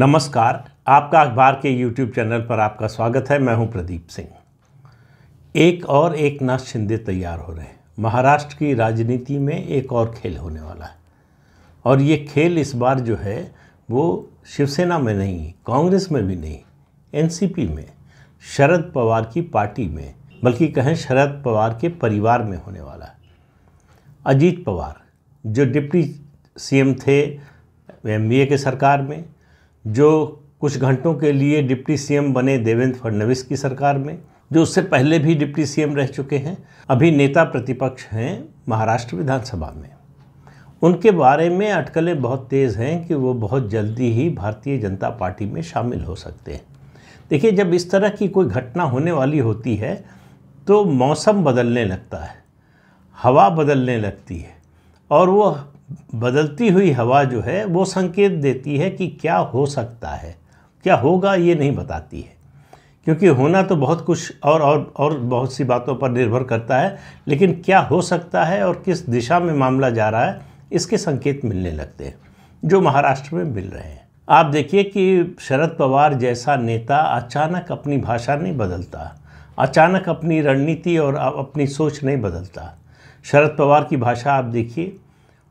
नमस्कार आपका अखबार के यूट्यूब चैनल पर आपका स्वागत है मैं हूं प्रदीप सिंह एक और एक नाथ शिंदे तैयार हो रहे हैं महाराष्ट्र की राजनीति में एक और खेल होने वाला है और ये खेल इस बार जो है वो शिवसेना में नहीं कांग्रेस में भी नहीं एनसीपी में शरद पवार की पार्टी में बल्कि कहें शरद पवार के परिवार में होने वाला है अजीत पवार जो डिप्टी सीएम थे एमबीए के सरकार में जो कुछ घंटों के लिए डिप्टी सीएम बने देवेंद्र फडणवीस की सरकार में जो उससे पहले भी डिप्टी सीएम रह चुके हैं अभी नेता प्रतिपक्ष हैं महाराष्ट्र विधानसभा में उनके बारे में अटकलें बहुत तेज़ हैं कि वो बहुत जल्दी ही भारतीय जनता पार्टी में शामिल हो सकते हैं देखिए जब इस तरह की कोई घटना होने वाली होती है तो मौसम बदलने लगता है हवा बदलने लगती है और वो बदलती हुई हवा जो है वो संकेत देती है कि क्या हो सकता है क्या होगा ये नहीं बताती है क्योंकि होना तो बहुत कुछ और और और बहुत सी बातों पर निर्भर करता है लेकिन क्या हो सकता है और किस दिशा में मामला जा रहा है इसके संकेत मिलने लगते हैं जो महाराष्ट्र में मिल रहे हैं आप देखिए कि शरद पवार जैसा नेता अचानक अपनी भाषा नहीं बदलता अचानक अपनी रणनीति और अपनी सोच नहीं बदलता शरद पवार की भाषा आप देखिए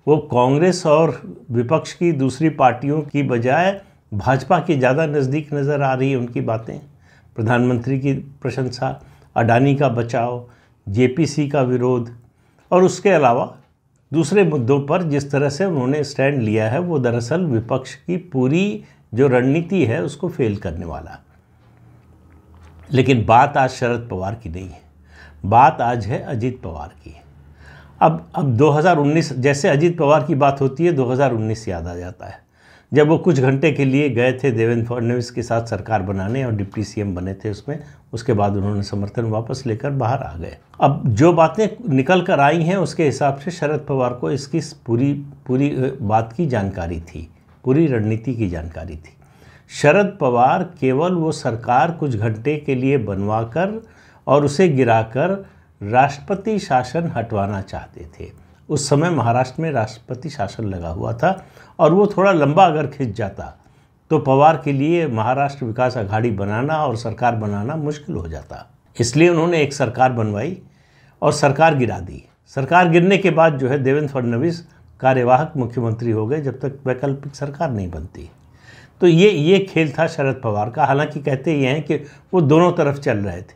वो कांग्रेस और विपक्ष की दूसरी पार्टियों की बजाय भाजपा की ज़्यादा नज़दीक नज़र आ रही है उनकी बातें प्रधानमंत्री की प्रशंसा अडानी का बचाव जेपीसी का विरोध और उसके अलावा दूसरे मुद्दों पर जिस तरह से उन्होंने स्टैंड लिया है वो दरअसल विपक्ष की पूरी जो रणनीति है उसको फेल करने वाला लेकिन बात आज शरद पवार की नहीं है बात आज है अजीत पवार की अब अब 2019 जैसे अजीत पवार की बात होती है 2019 याद आ जाता है जब वो कुछ घंटे के लिए गए थे देवेंद्र फडणवीस के साथ सरकार बनाने और डिप्टी सीएम बने थे उसमें उसके बाद उन्होंने समर्थन वापस लेकर बाहर आ गए अब जो बातें निकल कर आई हैं उसके हिसाब से शरद पवार को इसकी पूरी पूरी बात की जानकारी थी पूरी रणनीति की जानकारी थी शरद पवार केवल वो सरकार कुछ घंटे के लिए बनवा कर और उसे गिराकर राष्ट्रपति शासन हटवाना चाहते थे उस समय महाराष्ट्र में राष्ट्रपति शासन लगा हुआ था और वो थोड़ा लंबा अगर खिंच जाता तो पवार के लिए महाराष्ट्र विकास अघाड़ी बनाना और सरकार बनाना मुश्किल हो जाता इसलिए उन्होंने एक सरकार बनवाई और सरकार गिरा दी सरकार गिरने के बाद जो है देवेंद्र फडणवीस कार्यवाहक मुख्यमंत्री हो गए जब तक वैकल्पिक सरकार नहीं बनती तो ये ये खेल था शरद पवार का हालांकि कहते ये हैं कि वो दोनों तरफ चल रहे थे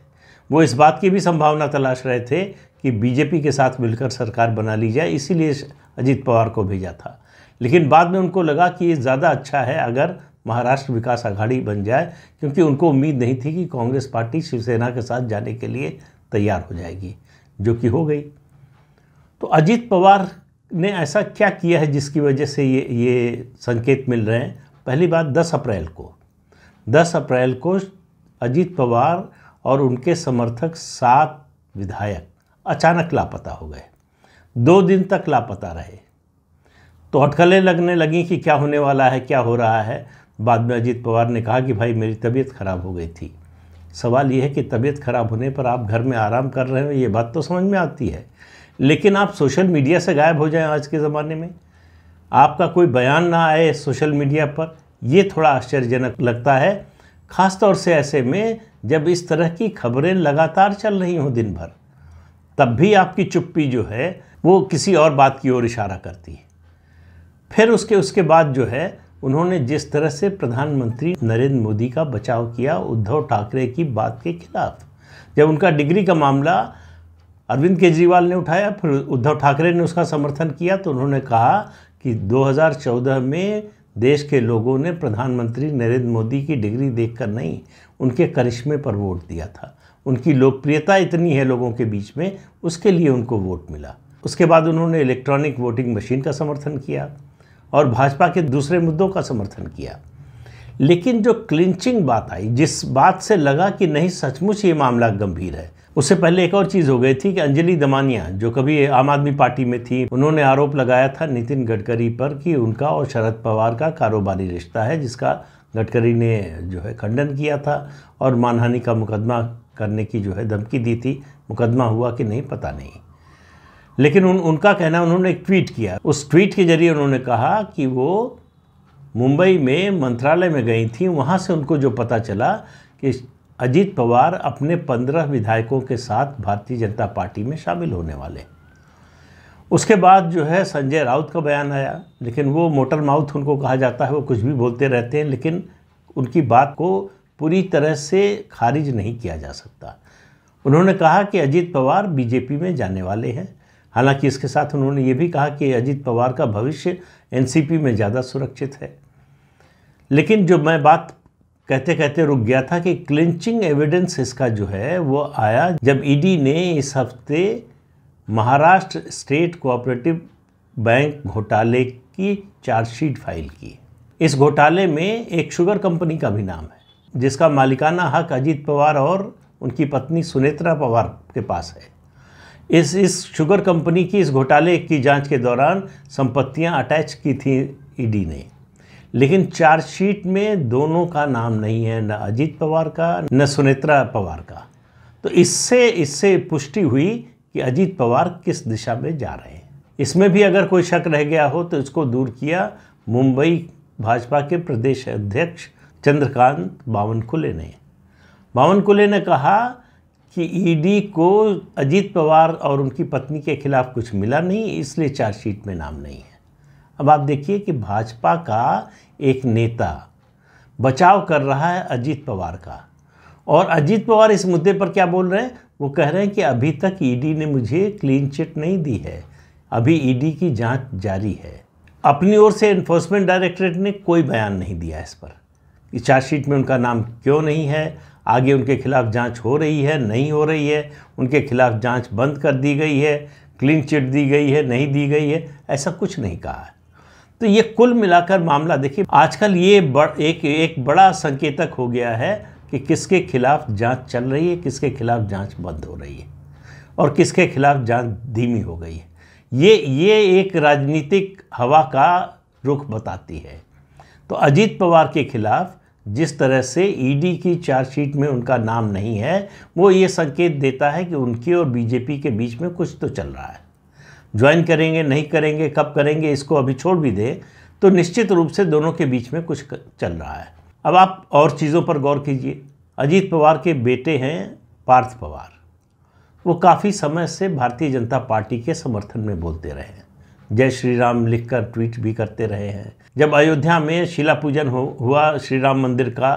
वो इस बात की भी संभावना तलाश रहे थे कि बीजेपी के साथ मिलकर सरकार बना ली जाए इसीलिए अजीत पवार को भेजा था लेकिन बाद में उनको लगा कि ये ज़्यादा अच्छा है अगर महाराष्ट्र विकास आघाड़ी बन जाए क्योंकि उनको उम्मीद नहीं थी कि कांग्रेस पार्टी शिवसेना के साथ जाने के लिए तैयार हो जाएगी जो कि हो गई तो अजीत पवार ने ऐसा क्या किया है जिसकी वजह से ये ये संकेत मिल रहे हैं पहली बात 10 अप्रैल को 10 अप्रैल को अजीत पवार और उनके समर्थक सात विधायक अचानक लापता हो गए दो दिन तक लापता रहे तो अटकलें लगने लगी कि क्या होने वाला है क्या हो रहा है बाद में अजीत पवार ने कहा कि भाई मेरी तबीयत खराब हो गई थी सवाल यह है कि तबीयत खराब होने पर आप घर में आराम कर रहे हो ये बात तो समझ में आती है लेकिन आप सोशल मीडिया से गायब हो जाएं आज के ज़माने में आपका कोई बयान ना आए सोशल मीडिया पर ये थोड़ा आश्चर्यजनक लगता है ख़ास तौर से ऐसे में जब इस तरह की खबरें लगातार चल रही हों दिन भर तब भी आपकी चुप्पी जो है वो किसी और बात की ओर इशारा करती है फिर उसके उसके बाद जो है उन्होंने जिस तरह से प्रधानमंत्री नरेंद्र मोदी का बचाव किया उद्धव ठाकरे की बात के खिलाफ जब उनका डिग्री का मामला अरविंद केजरीवाल ने उठाया फिर उद्धव ठाकरे ने उसका समर्थन किया तो उन्होंने कहा कि 2014 में देश के लोगों ने प्रधानमंत्री नरेंद्र मोदी की डिग्री देखकर नहीं उनके करिश्मे पर वोट दिया था उनकी लोकप्रियता इतनी है लोगों के बीच में उसके लिए उनको वोट मिला उसके बाद उन्होंने इलेक्ट्रॉनिक वोटिंग मशीन का समर्थन किया और भाजपा के दूसरे मुद्दों का समर्थन किया लेकिन जो क्लिंचिंग बात आई जिस बात से लगा कि नहीं सचमुच ये मामला गंभीर है उससे पहले एक और चीज़ हो गई थी कि अंजलि दमानिया जो कभी आम आदमी पार्टी में थी उन्होंने आरोप लगाया था नितिन गडकरी पर कि उनका और शरद पवार का कारोबारी रिश्ता है जिसका गडकरी ने जो है खंडन किया था और मानहानि का मुकदमा करने की जो है धमकी दी थी मुकदमा हुआ कि नहीं पता नहीं लेकिन उन उनका कहना उन्होंने एक ट्वीट किया उस ट्वीट के जरिए उन्होंने कहा कि वो मुंबई में मंत्रालय में गई थी वहाँ से उनको जो पता चला कि अजीत पवार अपने पंद्रह विधायकों के साथ भारतीय जनता पार्टी में शामिल होने वाले उसके बाद जो है संजय राउत का बयान आया लेकिन वो मोटर माउथ उनको कहा जाता है वो कुछ भी बोलते रहते हैं लेकिन उनकी बात को पूरी तरह से खारिज नहीं किया जा सकता उन्होंने कहा कि अजीत पवार बीजेपी में जाने वाले हैं हालांकि इसके साथ उन्होंने ये भी कहा कि अजीत पवार का भविष्य एनसीपी में ज़्यादा सुरक्षित है लेकिन जो मैं बात कहते कहते रुक गया था कि क्लिंचिंग एविडेंस इसका जो है वो आया जब ईडी e ने इस हफ्ते महाराष्ट्र स्टेट कोऑपरेटिव बैंक घोटाले की चार्जशीट फाइल की इस घोटाले में एक शुगर कंपनी का भी नाम है जिसका मालिकाना हक अजीत पवार और उनकी पत्नी सुनेत्रा पवार के पास है इस इस शुगर कंपनी की इस घोटाले की जांच के दौरान संपत्तियां अटैच की थी ईडी e ने लेकिन चार्जशीट में दोनों का नाम नहीं है न अजीत पवार का न सुनेत्रा पवार का तो इससे इससे पुष्टि हुई कि अजीत पवार किस दिशा में जा रहे हैं इसमें भी अगर कोई शक रह गया हो तो इसको दूर किया मुंबई भाजपा के प्रदेश अध्यक्ष चंद्रकांत बावनकुले ने बावनकुले ने कहा कि ईडी को अजीत पवार और उनकी पत्नी के खिलाफ कुछ मिला नहीं इसलिए चार्जशीट में नाम नहीं है अब आप देखिए कि भाजपा का एक नेता बचाव कर रहा है अजीत पवार का और अजीत पवार इस मुद्दे पर क्या बोल रहे हैं वो कह रहे हैं कि अभी तक ईडी ने मुझे क्लीन चिट नहीं दी है अभी ईडी की जांच जारी है अपनी ओर से इन्फोर्समेंट डायरेक्टरेट ने कोई बयान नहीं दिया इस पर कि चार्जशीट में उनका नाम क्यों नहीं है आगे उनके खिलाफ जांच हो रही है नहीं हो रही है उनके खिलाफ जांच बंद कर दी गई है क्लीन चिट दी गई है नहीं दी गई है ऐसा कुछ नहीं कहा है तो ये कुल मिलाकर मामला देखिए आजकल ये बड़, एक एक बड़ा संकेतक हो गया है कि किसके खिलाफ जांच चल रही है किसके खिलाफ जांच बंद हो रही है और किसके खिलाफ जांच धीमी हो गई है ये ये एक राजनीतिक हवा का रुख बताती है तो अजीत पवार के खिलाफ जिस तरह से ईडी की चार्जशीट में उनका नाम नहीं है वो ये संकेत देता है कि उनके और बीजेपी के बीच में कुछ तो चल रहा है ज्वाइन करेंगे नहीं करेंगे कब करेंगे इसको अभी छोड़ भी दें तो निश्चित रूप से दोनों के बीच में कुछ चल रहा है अब आप और चीज़ों पर गौर कीजिए अजीत पवार के बेटे हैं पार्थ पवार वो काफ़ी समय से भारतीय जनता पार्टी के समर्थन में बोलते रहे हैं जय श्री राम लिख कर ट्वीट भी करते रहे हैं जब अयोध्या में शिला पूजन हो हुआ श्री राम मंदिर का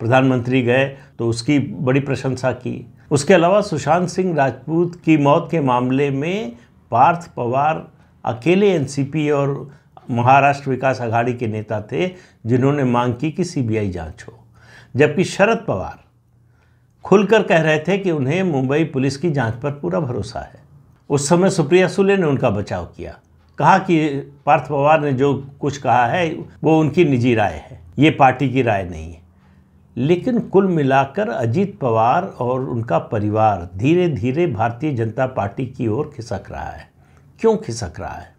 प्रधानमंत्री गए तो उसकी बड़ी प्रशंसा की उसके अलावा सुशांत सिंह राजपूत की मौत के मामले में पार्थ पवार अकेले एनसीपी और महाराष्ट्र विकास अघाड़ी के नेता थे जिन्होंने मांग की कि सीबीआई जांच हो जबकि शरद पवार खुलकर कह रहे थे कि उन्हें मुंबई पुलिस की जांच पर पूरा भरोसा है उस समय सुप्रिया सुले ने उनका बचाव किया कहा कि पार्थ पवार ने जो कुछ कहा है वो उनकी निजी राय है ये पार्टी की राय नहीं है लेकिन कुल मिलाकर अजीत पवार और उनका परिवार धीरे धीरे भारतीय जनता पार्टी की ओर खिसक रहा है क्यों खिसक रहा है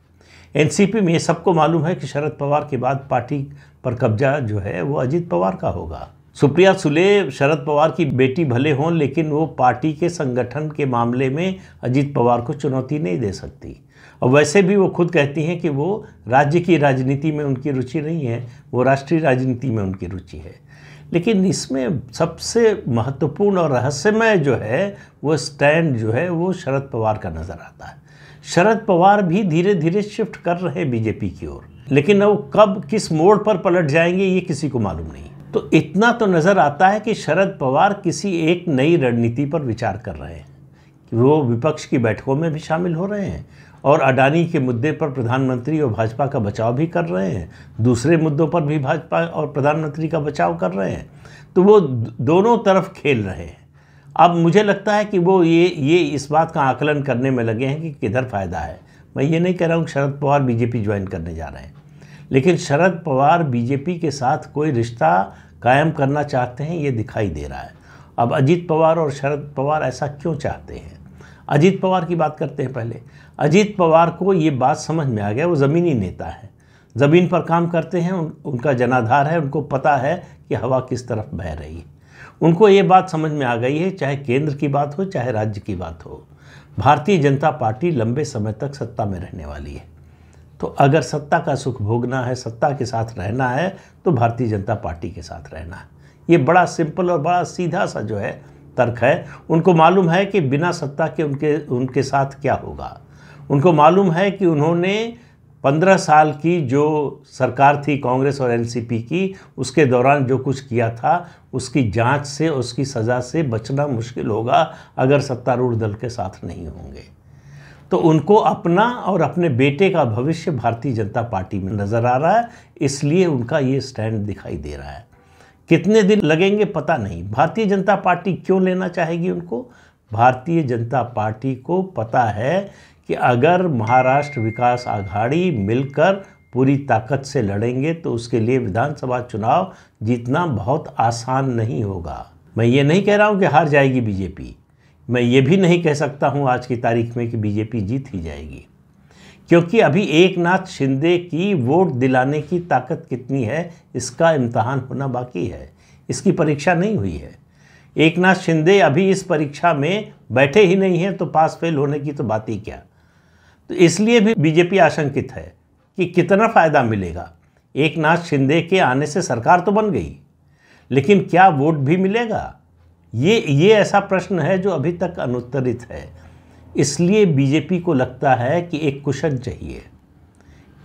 एनसीपी में सबको मालूम है कि शरद पवार के बाद पार्टी पर कब्जा जो है वो अजीत पवार का होगा सुप्रिया सुले शरद पवार की बेटी भले हों लेकिन वो पार्टी के संगठन के मामले में अजीत पवार को चुनौती नहीं दे सकती और वैसे भी वो खुद कहती हैं कि वो राज्य की राजनीति में उनकी रुचि नहीं है वो राष्ट्रीय राजनीति में उनकी रुचि है लेकिन इसमें सबसे महत्वपूर्ण और रहस्यमय जो है वो स्टैंड जो है वो शरद पवार का नज़र आता है शरद पवार भी धीरे धीरे शिफ्ट कर रहे हैं बीजेपी की ओर लेकिन वो कब किस मोड़ पर पलट जाएंगे ये किसी को मालूम नहीं तो इतना तो नज़र आता है कि शरद पवार किसी एक नई रणनीति पर विचार कर रहे हैं वो विपक्ष की बैठकों में भी शामिल हो रहे हैं और अडानी के मुद्दे पर प्रधानमंत्री और भाजपा का बचाव भी कर रहे हैं दूसरे मुद्दों पर भी भाजपा और प्रधानमंत्री का बचाव कर रहे हैं तो वो दोनों तरफ खेल रहे हैं अब मुझे लगता है कि वो ये ये इस बात का आकलन करने में लगे हैं कि किधर फ़ायदा है मैं ये नहीं कह रहा हूँ शरद पवार बीजेपी ज्वाइन करने जा रहे हैं लेकिन शरद पवार बीजेपी के साथ कोई रिश्ता कायम करना चाहते हैं ये दिखाई दे रहा है अब अजीत पवार और शरद पवार ऐसा क्यों चाहते हैं अजीत पवार की बात करते हैं पहले अजीत पवार को ये बात समझ में आ गया वो ज़मीनी नेता है ज़मीन पर काम करते हैं उन, उनका जनाधार है उनको पता है कि हवा किस तरफ बह रही है उनको ये बात समझ में आ गई है चाहे केंद्र की बात हो चाहे राज्य की बात हो भारतीय जनता पार्टी लंबे समय तक सत्ता में रहने वाली है तो अगर सत्ता का सुख भोगना है सत्ता के साथ रहना है तो भारतीय जनता पार्टी के साथ रहना है ये बड़ा सिंपल और बड़ा सीधा सा जो है तर्क है उनको मालूम है कि बिना सत्ता के उनके उनके साथ क्या होगा उनको मालूम है कि उन्होंने पंद्रह साल की जो सरकार थी कांग्रेस और एनसीपी की उसके दौरान जो कुछ किया था उसकी जांच से उसकी सज़ा से बचना मुश्किल होगा अगर सत्तारूढ़ दल के साथ नहीं होंगे तो उनको अपना और अपने बेटे का भविष्य भारतीय जनता पार्टी में नज़र आ रहा है इसलिए उनका ये स्टैंड दिखाई दे रहा है कितने दिन लगेंगे पता नहीं भारतीय जनता पार्टी क्यों लेना चाहेगी उनको भारतीय जनता पार्टी को पता है कि अगर महाराष्ट्र विकास आघाड़ी मिलकर पूरी ताकत से लड़ेंगे तो उसके लिए विधानसभा चुनाव जीतना बहुत आसान नहीं होगा मैं ये नहीं कह रहा हूँ कि हार जाएगी बीजेपी मैं ये भी नहीं कह सकता हूँ आज की तारीख में कि बीजेपी जीत ही जाएगी क्योंकि अभी एक नाथ शिंदे की वोट दिलाने की ताकत कितनी है इसका इम्तहान होना बाकी है इसकी परीक्षा नहीं हुई है एक नाथ शिंदे अभी इस परीक्षा में बैठे ही नहीं हैं तो पास फेल होने की तो बात ही क्या तो इसलिए भी बीजेपी आशंकित है कि कितना फ़ायदा मिलेगा एक नाथ शिंदे के आने से सरकार तो बन गई लेकिन क्या वोट भी मिलेगा ये ये ऐसा प्रश्न है जो अभी तक अनुत्तरित है इसलिए बीजेपी को लगता है कि एक कुशन चाहिए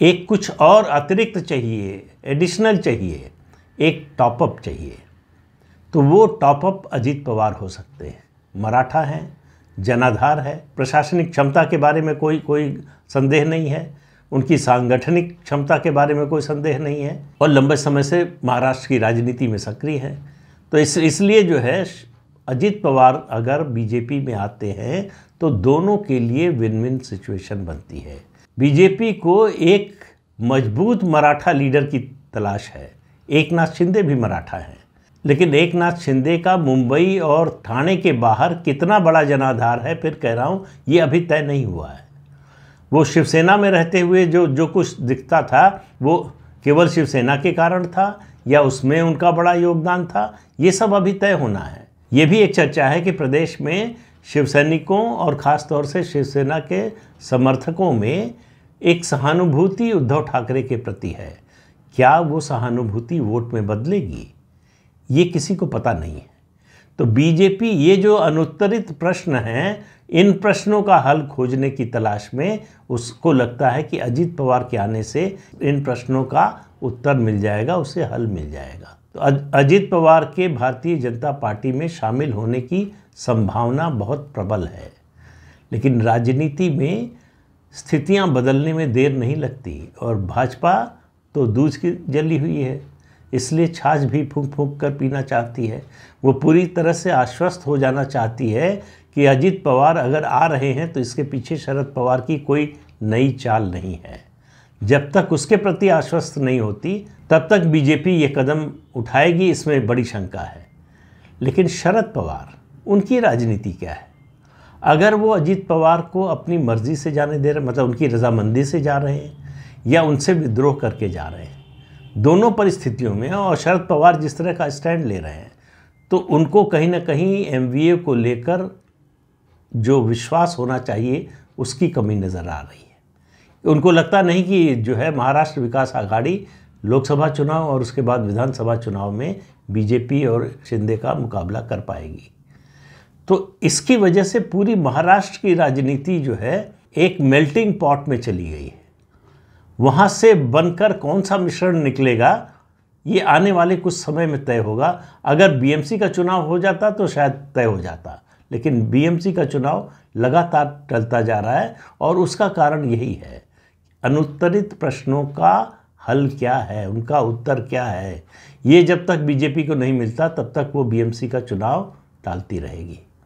एक कुछ और अतिरिक्त चाहिए एडिशनल चाहिए एक टॉपअप चाहिए तो वो टॉपअप अजीत पवार हो सकते हैं मराठा हैं जनाधार है प्रशासनिक क्षमता के बारे में कोई कोई संदेह नहीं है उनकी सांगठनिक क्षमता के बारे में कोई संदेह नहीं है और लंबे समय से महाराष्ट्र की राजनीति में सक्रिय हैं तो इस इसलिए जो है अजीत पवार अगर बीजेपी में आते हैं तो दोनों के लिए विन विन सिचुएशन बनती है बीजेपी को एक मजबूत मराठा लीडर की तलाश है एक नाथ शिंदे भी मराठा हैं लेकिन एक नाथ शिंदे का मुंबई और थाने के बाहर कितना बड़ा जनाधार है फिर कह रहा हूँ ये अभी तय नहीं हुआ है वो शिवसेना में रहते हुए जो जो कुछ दिखता था वो केवल शिवसेना के कारण था या उसमें उनका बड़ा योगदान था ये सब अभी तय होना है ये भी एक चर्चा है कि प्रदेश में शिव सैनिकों और ख़ास तौर से शिवसेना के समर्थकों में एक सहानुभूति उद्धव ठाकरे के प्रति है क्या वो सहानुभूति वोट में बदलेगी ये किसी को पता नहीं है तो बीजेपी ये जो अनुत्तरित प्रश्न हैं इन प्रश्नों का हल खोजने की तलाश में उसको लगता है कि अजीत पवार के आने से इन प्रश्नों का उत्तर मिल जाएगा उसे हल मिल जाएगा तो अजीत पवार के भारतीय जनता पार्टी में शामिल होने की संभावना बहुत प्रबल है लेकिन राजनीति में स्थितियां बदलने में देर नहीं लगती और भाजपा तो दूध की जली हुई है इसलिए छाछ भी फूंक फूंक कर पीना चाहती है वो पूरी तरह से आश्वस्त हो जाना चाहती है कि अजीत पवार अगर आ रहे हैं तो इसके पीछे शरद पवार की कोई नई चाल नहीं है जब तक उसके प्रति आश्वस्त नहीं होती तब तक बीजेपी ये कदम उठाएगी इसमें बड़ी शंका है लेकिन शरद पवार उनकी राजनीति क्या है अगर वो अजीत पवार को अपनी मर्ज़ी से जाने दे रहे मतलब उनकी रजामंदी से जा रहे हैं या उनसे विद्रोह करके जा रहे हैं दोनों परिस्थितियों में और शरद पवार जिस तरह का स्टैंड ले रहे हैं तो उनको कहीं ना कहीं एम को लेकर जो विश्वास होना चाहिए उसकी कमी नज़र आ रही है उनको लगता नहीं कि जो है महाराष्ट्र विकास आघाड़ी लोकसभा चुनाव और उसके बाद विधानसभा चुनाव में बीजेपी और शिंदे का मुकाबला कर पाएगी तो इसकी वजह से पूरी महाराष्ट्र की राजनीति जो है एक मेल्टिंग पॉट में चली गई है वहाँ से बनकर कौन सा मिश्रण निकलेगा ये आने वाले कुछ समय में तय होगा अगर बीएमसी का चुनाव हो जाता तो शायद तय हो जाता लेकिन बीएमसी का चुनाव लगातार टलता जा रहा है और उसका कारण यही है अनुत्तरित प्रश्नों का हल क्या है उनका उत्तर क्या है ये जब तक बीजेपी को नहीं मिलता तब तक वो बीएमसी का चुनाव टालती रहेगी